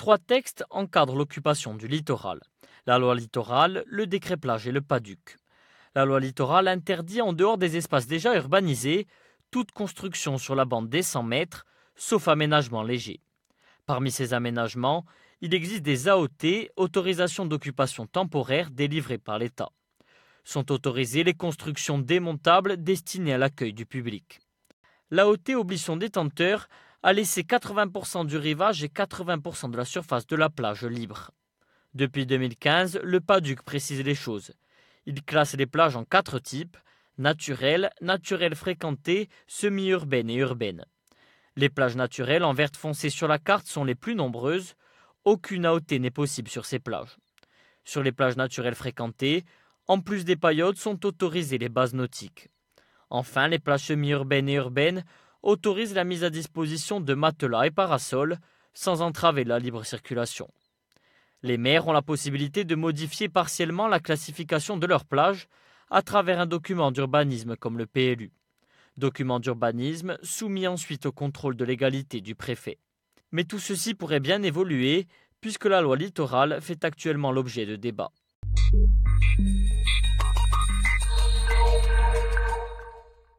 Trois textes encadrent l'occupation du littoral. La loi littorale, le décret plage et le PADUC. La loi littorale interdit en dehors des espaces déjà urbanisés toute construction sur la bande des 100 mètres, sauf aménagement léger. Parmi ces aménagements, il existe des AOT, autorisations d'occupation temporaire délivrées par l'État. Sont autorisées les constructions démontables destinées à l'accueil du public. L'AOT oblige son détenteur a laissé 80% du rivage et 80% de la surface de la plage libre. Depuis 2015, le PADUC précise les choses. Il classe les plages en quatre types naturelles, naturelles fréquentées, semi-urbaines et urbaines. Les plages naturelles en vert foncé sur la carte sont les plus nombreuses. Aucune AOT n'est possible sur ces plages. Sur les plages naturelles fréquentées, en plus des paillotes, sont autorisées les bases nautiques. Enfin, les plages semi-urbaines et urbaines autorise la mise à disposition de matelas et parasols sans entraver la libre circulation. Les maires ont la possibilité de modifier partiellement la classification de leurs plages à travers un document d'urbanisme comme le PLU. Document d'urbanisme soumis ensuite au contrôle de légalité du préfet. Mais tout ceci pourrait bien évoluer puisque la loi littorale fait actuellement l'objet de débats.